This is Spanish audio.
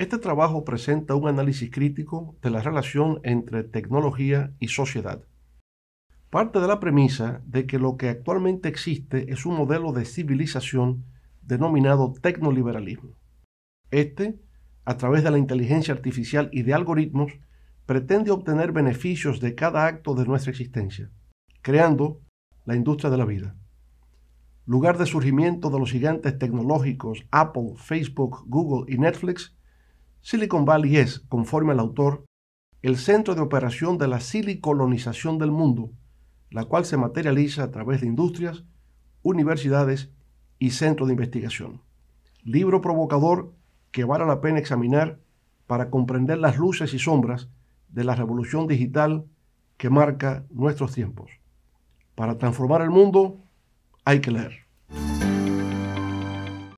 Este trabajo presenta un análisis crítico de la relación entre tecnología y sociedad. Parte de la premisa de que lo que actualmente existe es un modelo de civilización denominado tecnoliberalismo. Este, a través de la inteligencia artificial y de algoritmos, pretende obtener beneficios de cada acto de nuestra existencia, creando la industria de la vida. Lugar de surgimiento de los gigantes tecnológicos Apple, Facebook, Google y Netflix, Silicon Valley es, conforme al autor, el centro de operación de la silicolonización del mundo, la cual se materializa a través de industrias, universidades y centros de investigación. Libro provocador que vale la pena examinar para comprender las luces y sombras de la revolución digital que marca nuestros tiempos. Para transformar el mundo hay que leer.